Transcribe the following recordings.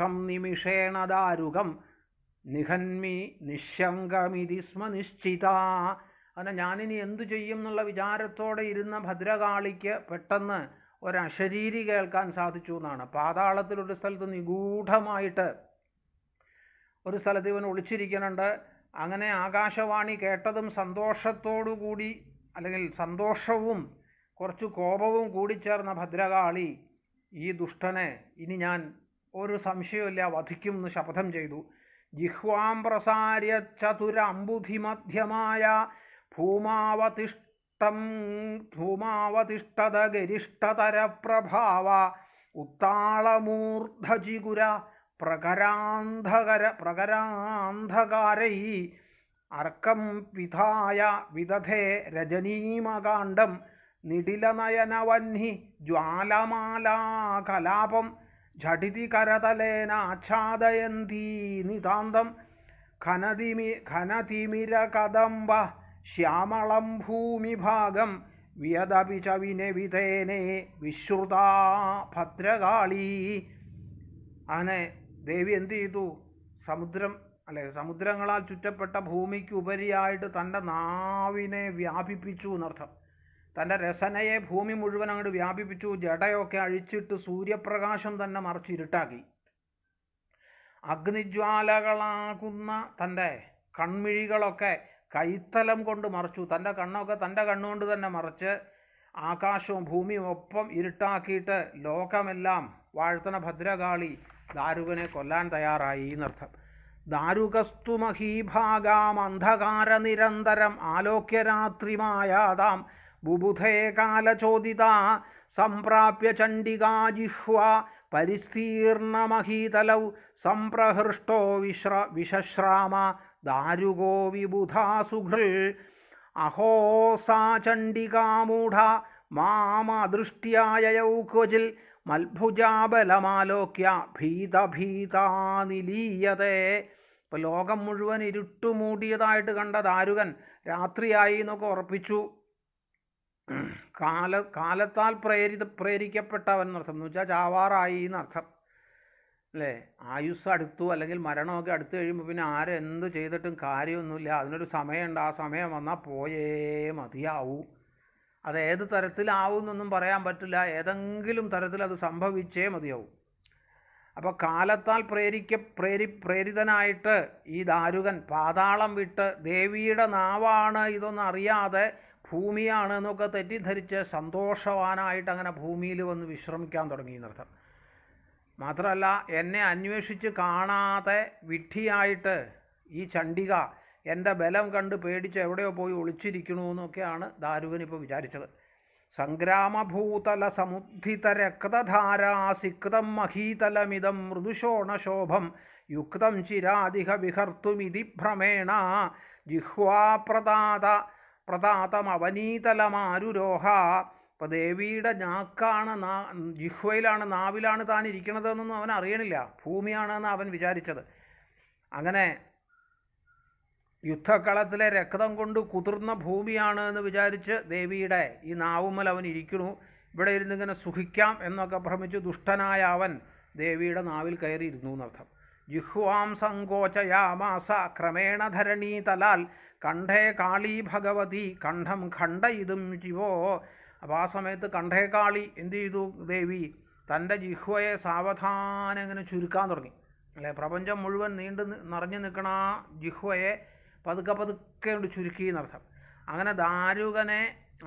നഷ്ടം നിമിഷേണ ദാരുകം നിഹന്മി നിശങ്കമിതി സ്മ നിശ്ചിത അങ്ങനെ ഞാനിനി എന്തു ചെയ്യും എന്നുള്ള വിചാരത്തോടെ ഇരുന്ന ഭദ്രകാളിക്ക് പെട്ടെന്ന് ഒരശരീരി കേൾക്കാൻ സാധിച്ചു എന്നാണ് പാതാളത്തിലൊരു സ്ഥലത്ത് നിഗൂഢമായിട്ട് ഒരു സ്ഥലത്ത് ഇവൻ ഒളിച്ചിരിക്കുന്നുണ്ട് അങ്ങനെ ആകാശവാണി കേട്ടതും സന്തോഷത്തോടുകൂടി അല്ലെങ്കിൽ സന്തോഷവും കുറച്ച് കോപവും കൂടിച്ചേർന്ന ഭദ്രകാളി ഈ ദുഷ്ടനെ ഇനി ഞാൻ ഒരു സംശയമില്ല വധിക്കും എന്ന് ശപഥം ചെയ്തു ജിഹ്വാം പ്രസാര്യ ചതുരംബുധി മധ്യമായ ഭൂമാവതിഷ്ഠത ഗരിഷ്ഠതര പ്രഭാവ ഉത്താളമൂർധജിഗുര പ്രകരാന്ധകര പ്രകരാന്ധകാരൈ അർക്കം വിധായ വിദധേ രജനീമകാണ്ഡം നിടിലനയനവന്നി ജ്വാലമാലാ കലാപം झटिति करतलेन आच्छादयन्ती नितान्तं खनतिमि खनतिमिरकदम्ब श्यामलं भूमिभागं व्यदपि च വിനവിധേനെ വിശ്രുതാ ഭദ്രകാളി അങ്ങനെ ദേവി എന്ത് ചെയ്തു സമുദ്രം അല്ലെ സമുദ്രങ്ങളാൽ ചുറ്റപ്പെട്ട ഭൂമിക്ക് ഉപരിയായിട്ട് തൻ്റെ നാവിനെ വ്യാപിപ്പിച്ചു എന്നർത്ഥം തൻ്റെ രസനയെ ഭൂമി മുഴുവൻ അങ്ങോട്ട് വ്യാപിപ്പിച്ചു ജടയൊക്കെ അഴിച്ചിട്ട് സൂര്യപ്രകാശം തന്നെ മറിച്ച് ഇരുട്ടാക്കി അഗ്നിജ്വാലകളാകുന്ന തൻ്റെ കൺമിഴികളൊക്കെ കൈത്തലം കൊണ്ട് മറച്ചു തൻ്റെ കണ്ണൊക്കെ തൻ്റെ കണ്ണുകൊണ്ട് തന്നെ മറിച്ച് ആകാശവും ഭൂമിയും ഒപ്പം ഇരുട്ടാക്കിയിട്ട് ലോകമെല്ലാം വാഴ്ത്തണ ഭദ്രകാളി ദാരുകനെ കൊല്ലാൻ തയ്യാറായി എന്നർത്ഥം ദാരുകസ്തു മഹീഭാഗാം അന്ധകാര നിരന്തരം ആലോക്യരാത്രിമായാതാം बुबुधे कालचोदिता सम्प्राप्य चण्डिकाजिह्वा परिस्तीर्णमहीतलौ सम्प्रहृष्टो विश्र विशश्राम दारुगो विबुधा सुहृल् अहो सा चण्डिकामूढा मामदृष्ट्याययौ क्वचिल् മത്ഭുജാബലമാലോക്യ ഭീതഭീതാനിലീയതേ ഇപ്പോൾ ലോകം മുഴുവൻ ഇരുട്ടുമൂടിയതായിട്ട് കണ്ട ദാരുകൻ രാത്രിയായി എന്നൊക്കെ ഉറപ്പിച്ചു കാല കാലത്താൽ പ്രേരിത പ്രേരിക്കപ്പെട്ടവൻ എന്നർത്ഥം എന്ന് വെച്ചാൽ ചാവാറായി എന്നർത്ഥം അല്ലേ ആയുസ് അടുത്തു അല്ലെങ്കിൽ മരണമൊക്കെ അടുത്തു കഴിയുമ്പോൾ പിന്നെ ആരെന്ത് ചെയ്തിട്ടും കാര്യമൊന്നുമില്ല അതിനൊരു സമയമുണ്ട് ആ സമയം വന്നാൽ പോയേ മതിയാവൂ അത് ഏത് തരത്തിലാവും എന്നൊന്നും പറയാൻ പറ്റില്ല ഏതെങ്കിലും തരത്തിൽ അത് സംഭവിച്ചേ മതിയാവും അപ്പോൾ കാലത്താൽ പ്രേരിക്ക പ്രേരി പ്രേരിതനായിട്ട് ഈ ദാരുകൻ പാതാളം വിട്ട് ദേവിയുടെ നാവാണ് ഇതൊന്നും അറിയാതെ ഭൂമിയാണ് എന്നൊക്കെ തെറ്റിദ്ധരിച്ച് സന്തോഷവാനായിട്ട് അങ്ങനെ ഭൂമിയിൽ വന്ന് വിശ്രമിക്കാൻ തുടങ്ങി എന്നർത്ഥം മാത്രമല്ല എന്നെ അന്വേഷിച്ച് കാണാതെ വിഡ്ഢിയായിട്ട് ഈ ചണ്ഡിക എൻ്റെ ബലം കണ്ട് പേടിച്ച് എവിടെയോ പോയി ഒളിച്ചിരിക്കണു എന്നൊക്കെയാണ് ഇപ്പോൾ വിചാരിച്ചത് സംഗ്രാമഭൂതല സമുദ്ധിത സിക്തം മഹീതലമിതം മൃദുശോണശോഭം യുക്തം ചിരാതിഹ വിഹർത്തുമിതി ഭ്രമേണ ജിഹ്വാപ്രതാത പ്രതാതമവനീതലമാരുരോഹ അപ്പോൾ ദേവിയുടെ ഞാക്കാണ് നാ ജിഹ്വയിലാണ് നാവിലാണ് താൻ ഇരിക്കണതെന്നൊന്നും അവൻ അറിയണില്ല ഭൂമിയാണെന്ന് അവൻ വിചാരിച്ചത് അങ്ങനെ യുദ്ധക്കളത്തിലെ രക്തം കൊണ്ട് കുതിർന്ന ഭൂമിയാണ് എന്ന് വിചാരിച്ച് ദേവിയുടെ ഈ നാവുമ്മൽ അവൻ ഇരിക്കുന്നു ഇവിടെ ഇരുന്നിങ്ങനെ സുഖിക്കാം എന്നൊക്കെ ഭ്രമിച്ച് ദുഷ്ടനായ അവൻ ദേവിയുടെ നാവിൽ കയറിയിരുന്നു എന്നർത്ഥം ജിഹ്വാം സങ്കോചയാമാസ ക്രമേണ ധരണീതലാൽ കണ്ഠേ കാളി ഭഗവതി കണ്ഠം ഖണ്ഡയിതും ശിവോ അപ്പോൾ ആ സമയത്ത് കണ്ഠേ കാളി എന്തു ചെയ്തു ദേവി തൻ്റെ ജിഹ്വയെ സാവധാനം അങ്ങനെ ചുരുക്കാൻ തുടങ്ങി അല്ലേ പ്രപഞ്ചം മുഴുവൻ നീണ്ടു നിറഞ്ഞു നിൽക്കണ ജിഹ്വയെ പതുക്കെ പതുക്കെ കൊണ്ട് ചുരുക്കി എന്നർത്ഥം അങ്ങനെ ദാരുകനെ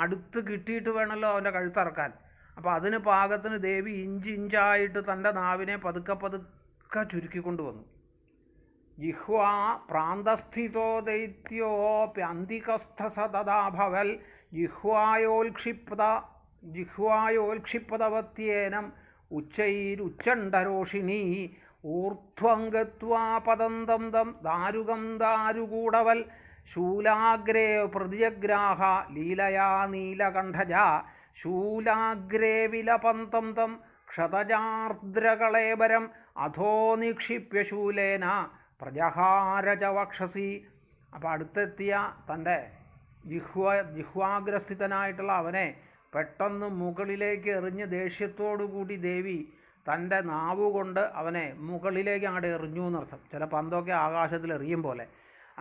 അടുത്ത് കിട്ടിയിട്ട് വേണമല്ലോ അവൻ്റെ കഴുത്തിറക്കാൻ അപ്പോൾ അതിന് പാകത്തിന് ദേവി ഇഞ്ചിഞ്ചായിട്ട് തൻ്റെ നാവിനെ പതുക്കെ പതുക്കെ ഒക്കെ ചുരുക്കിക്കൊണ്ടുവന്നു ജിഹ്വാ പ്രാന്തസ്ഥിതോ ദൈത്യോപ്യന്തികസ്ഥസതാഭവൽ സതദാഭവൽ ജിഹ്വായോൽക്ഷിപ്ത ജിഹ്വായോൽക്ഷിപ്പതവത്യേനം ഉച്ചൈരുച്ചണ്ടരോഷിണീ ഊർധ്വംഗത്വാ പദന്തം തം ദാരുകം ദാരുകൂടവൽ ശൂലാഗ്രേ പ്രതിജഗ്രാഹ ലീലയാ നീലകണ്ഠജ ശൂലാഗ്രേ വിലപന്തം തം ക്ഷതജാർദ്രകളേബരം അധോ നിക്ഷിപ്യ ശൂലേന പ്രജഹാരജ വക്ഷസി അപ്പോൾ അടുത്തെത്തിയ തൻ്റെ ജിഹ്വ ജിഹ്വാഗ്രസ്ഥിതനായിട്ടുള്ള അവനെ പെട്ടെന്ന് മുകളിലേക്ക് എറിഞ്ഞ് ദേഷ്യത്തോടുകൂടി ദേവി തൻ്റെ നാവുകൊണ്ട് അവനെ മുകളിലേക്ക് അങ്ങോട്ട് എറിഞ്ഞു എന്നർത്ഥം ചില പന്തൊക്കെ ആകാശത്തിൽ എറിയും പോലെ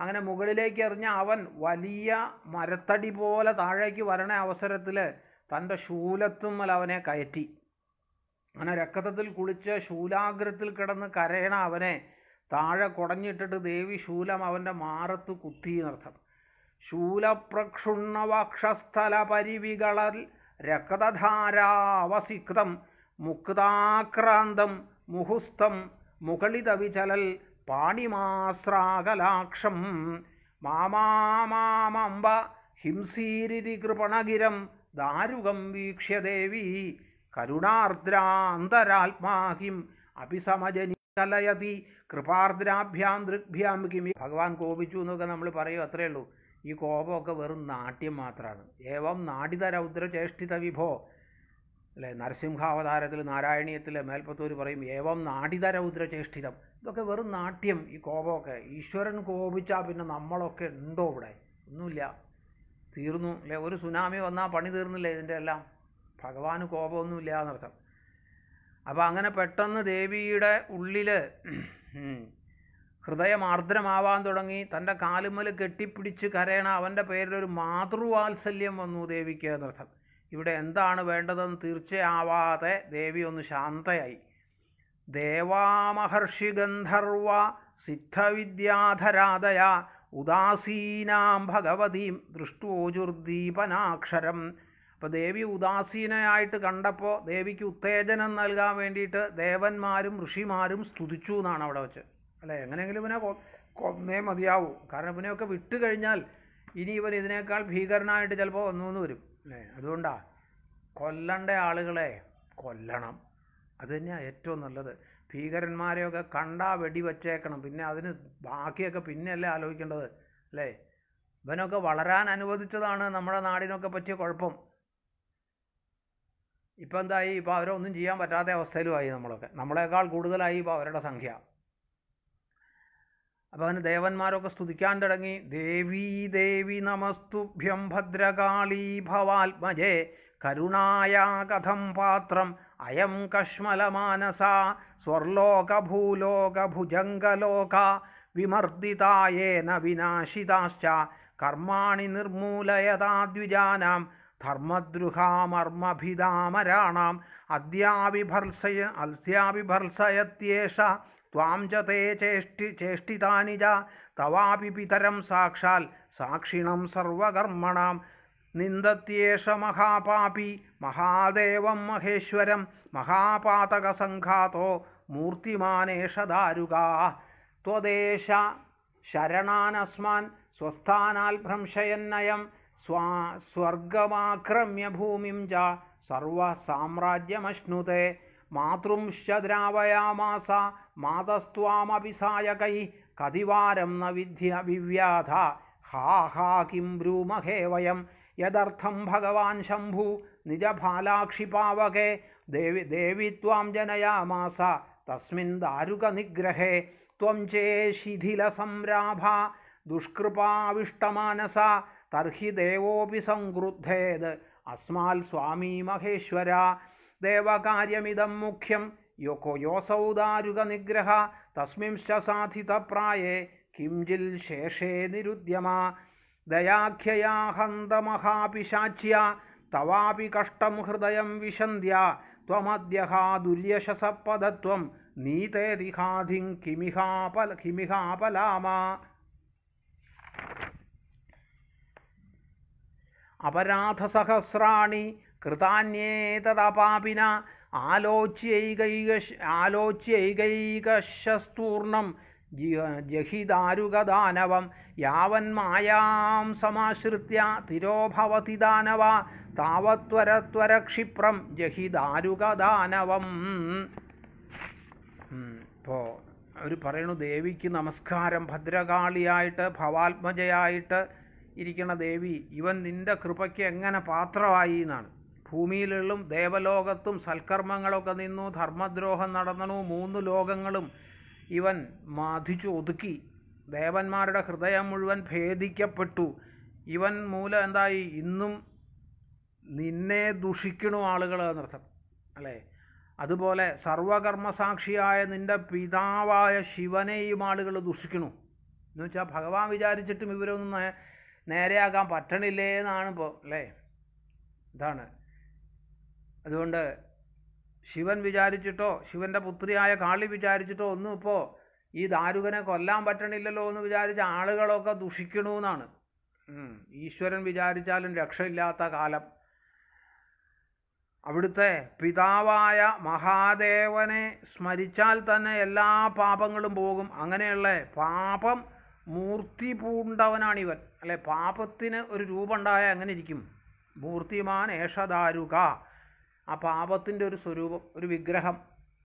അങ്ങനെ മുകളിലേക്ക് എറിഞ്ഞ അവൻ വലിയ മരത്തടി പോലെ താഴേക്ക് വരണ അവസരത്തിൽ തൻ്റെ ശൂലത്തുമ്മൽ അവനെ കയറ്റി അങ്ങനെ രക്തത്തിൽ കുളിച്ച് ശൂലാഗ്രത്തിൽ കിടന്ന് കരയണ അവനെ താഴെ കുടഞ്ഞിട്ടിട്ട് ദേവി ശൂലം അവൻ്റെ മാറത്ത് കുത്തി എന്നർത്ഥം ശൂലപ്രക്ഷുണ്ണവക്ഷസ്ഥല പരിവികളൽ രക്തധാരാവസിക്തം മുക്താക്രാന്തം മുഹുസ്തം മുകളിതവിചലൽ വിചലൽ പാണിമാസ്രാകലാക്ഷം മാമാമാമംബ ഹിംസീരിതി കൃപണഗിരം ദാരുകം വീക്ഷ്യ ദേവി കരുണാർദ്രാന്തരാത്മാഹിം അഭിസമജനീകലയതി കൃപാർദ്രാഭ്യാം ദൃഗ്ഭ്യാം കിമി ഭഗവാൻ കോപിച്ചു എന്നൊക്കെ നമ്മൾ പറയും അത്രയേ ഉള്ളൂ ഈ കോപമൊക്കെ വെറും നാട്യം മാത്രമാണ് ഏവം നാടിതരൗദ്ര ചേഷ്ടിത വിഭോ അല്ലേ നരസിംഹാവതാരത്തിൽ നാരായണീയത്തിലെ മേൽപ്പത്തൂർ പറയും ഏവം നാടിതരൗദ്ര ഇതൊക്കെ വെറും നാട്യം ഈ കോപമൊക്കെ ഈശ്വരൻ കോപിച്ചാൽ പിന്നെ നമ്മളൊക്കെ ഉണ്ടോ ഇവിടെ ഒന്നുമില്ല തീർന്നു അല്ലേ ഒരു സുനാമി വന്നാൽ പണി തീർന്നില്ലേ ഇതിൻ്റെ എല്ലാം ഭഗവാന് കോപമൊന്നുമില്ല എന്നർത്ഥം അപ്പോൾ അങ്ങനെ പെട്ടെന്ന് ദേവിയുടെ ഉള്ളിൽ ഹൃദയമാർദ്രമാവാൻ തുടങ്ങി തൻ്റെ കാലുമൽ കെട്ടിപ്പിടിച്ച് കരയണ അവൻ്റെ പേരിലൊരു മാതൃവാത്സല്യം വന്നു ദേവിക്ക് എന്നർത്ഥം ഇവിടെ എന്താണ് വേണ്ടതെന്ന് തീർച്ചയാവാതെ ദേവി ഒന്ന് ശാന്തയായി ദേവാമഹർഷി ഗന്ധർവ സിദ്ധവിദ്യാധരാതയ ഉദാസീനാം ഭഗവതീം ദൃഷ്ടോജുർദീപനാക്ഷരം അപ്പോൾ ദേവി ഉദാസീനയായിട്ട് കണ്ടപ്പോൾ ദേവിക്ക് ഉത്തേജനം നൽകാൻ വേണ്ടിയിട്ട് ദേവന്മാരും ഋഷിമാരും സ്തുതിച്ചു എന്നാണ് അവിടെ വെച്ച് അല്ലേ എങ്ങനെയെങ്കിലും ഇവനെ കൊന്നേ മതിയാവും കാരണം ഇവനെയൊക്കെ വിട്ട് കഴിഞ്ഞാൽ ഇനി ഇവൻ ഇതിനേക്കാൾ ഭീകരനായിട്ട് ചിലപ്പോൾ വന്നു വരും അല്ലേ അതുകൊണ്ടാ കൊല്ലണ്ട ആളുകളെ കൊല്ലണം അത് തന്നെയാണ് ഏറ്റവും നല്ലത് ഭീകരന്മാരെയൊക്കെ കണ്ടാ വെടിവെച്ചേക്കണം പിന്നെ അതിന് ബാക്കിയൊക്കെ പിന്നെയല്ലേ ആലോചിക്കേണ്ടത് അല്ലേ ഇവനൊക്കെ വളരാൻ അനുവദിച്ചതാണ് നമ്മുടെ നാടിനൊക്കെ പറ്റിയ കുഴപ്പം ഇപ്പം എന്തായി ഇപ്പോൾ അവരൊന്നും ചെയ്യാൻ പറ്റാത്ത അവസ്ഥയിലുമായി നമ്മളൊക്കെ നമ്മളെക്കാൾ കൂടുതലായി ഇപ്പോൾ അവരുടെ സംഖ്യ അപ്പോൾ അവന് ദേവന്മാരൊക്കെ സ്തുതിക്കാൻ തുടങ്ങി ദേവി ദേവി നമസ്തുഭ്യം ഭദ്രകാളീ ഭവാത്മജേ കരുണായാ കഥം പാത്രം അയം കഷ്മലമാനസ ഭുജംഗലോക വിമർദ്ദിതായേന വിനാശിതാശ്ച കർമാണി ദ്വിജാനാം ധർമ്മദ്രുഹാമർമ്മഭിതാമരാണാം അദ്യാവിഭർസയ അൽസ്യാവിഭർസയത്യേഷ ത്വാം ച തേ ചേഷ്ടി ചേഷ്ടിതാനി ച തവാപി പിതരം സാക്ഷാൽ സാക്ഷിണം സർവകർമ്മണം നിന്ദത്യേഷ മഹാപാപി മഹാദേവം മഹേശ്വരം മഹാപാതകസംഘാതോ മൂർത്തിമാനേഷ ദാരുക ത്വദേശ ശരണാനസ്മാൻ സ്വസ്ഥാനാൽ ഭ്രംശയന്നയം स्वा स्वर्गमाक्रम्य भूमिं च सर्वसाम्राज्यमश्नुते मातृंश्च द्रावयामास मातस्त्वामपि सायकैः कतिवारं न विद्य विव्याध हा हा किं ब्रूमहे वयं यदर्थं भगवान् शम्भु निजफालाक्षिपावके देवि देवि त्वां जनयामास तस्मिन् दारुकनिग्रहे त्वं चेशिथिलसंराभा दुष्कृपाविष्टमानसा തർഹി ദേവോപി സംഗൃദ്ധേത് അസ്മാൽ സ്വാമി മഹേശ്വര ദേവകാര്യമിതം മുഖ്യം യൊക്കോ യോസൗദാരുക നിഗ്രഹ തസ്മിംശ്ച സാധിത പ്രായേ കിംജിൽ ശേഷേ നിരുദ്യമ ദയാഖ്യയാ ഹന്തമഹാപിശാച്യ തവാപി കഷ്ടം ഹൃദയം വിശന്ധ്യ त्वमद्यहादुर्यशसपदत्वं नीतेरिहाधिं किमिहापल किमिहापलामा അപരാധസഹസ്രാണി കൃതാന്യേതദപാപിന ആലോച്യൈകൈക ആലോച്യൈകൈകശസ്തൂർണം ജഹിദാരുഗദാനവം യാവന്മായാം സമാശ്രിത്യ തിരോഭവതി ദാനവ താവത്വരത്വരക്ഷിപ്രം ജഹിദാരുഗദാനവം ഇപ്പോൾ അവർ പറയണു ദേവിക്ക് നമസ്കാരം ഭദ്രകാളിയായിട്ട് ഭവാത്മജയായിട്ട് ഇരിക്കണ ദേവി ഇവൻ നിൻ്റെ കൃപയ്ക്ക് എങ്ങനെ പാത്രമായി എന്നാണ് ഭൂമിയിലുള്ളും ദേവലോകത്തും സൽക്കർമ്മങ്ങളൊക്കെ നിന്നു ധർമ്മദ്രോഹം നടന്നു മൂന്ന് ലോകങ്ങളും ഇവൻ മാധിച്ചു ഒതുക്കി ദേവന്മാരുടെ ഹൃദയം മുഴുവൻ ഭേദിക്കപ്പെട്ടു ഇവൻ മൂലം എന്തായി ഇന്നും നിന്നെ ദുഷിക്കണു ആളുകൾ എന്നർത്ഥം അല്ലേ അതുപോലെ സർവകർമ്മസാക്ഷിയായ നിൻ്റെ പിതാവായ ശിവനെയും ആളുകൾ ദുഷിക്കണു എന്നുവെച്ചാൽ ഭഗവാൻ വിചാരിച്ചിട്ടും ഇവരൊന്നും നേരെയാക്കാൻ പറ്റണില്ലേ എന്നാണ് ഇപ്പോൾ അല്ലേ ഇതാണ് അതുകൊണ്ട് ശിവൻ വിചാരിച്ചിട്ടോ ശിവൻ്റെ പുത്രിയായ കാളി വിചാരിച്ചിട്ടോ ഒന്നും ഇപ്പോൾ ഈ ദാരുകനെ കൊല്ലാൻ പറ്റണില്ലല്ലോ എന്ന് വിചാരിച്ച ആളുകളൊക്കെ ദുഷിക്കണമെന്നാണ് ഈശ്വരൻ വിചാരിച്ചാലും രക്ഷയില്ലാത്ത കാലം അവിടുത്തെ പിതാവായ മഹാദേവനെ സ്മരിച്ചാൽ തന്നെ എല്ലാ പാപങ്ങളും പോകും അങ്ങനെയുള്ള പാപം മൂർത്തി പൂണ്ടവനാണിവൻ അല്ലെ പാപത്തിന് ഒരു രൂപമുണ്ടായ അങ്ങനെ ഇരിക്കും മൂർത്തിമാൻ ഏഷദാരുക ആ പാപത്തിൻ്റെ ഒരു സ്വരൂപം ഒരു വിഗ്രഹം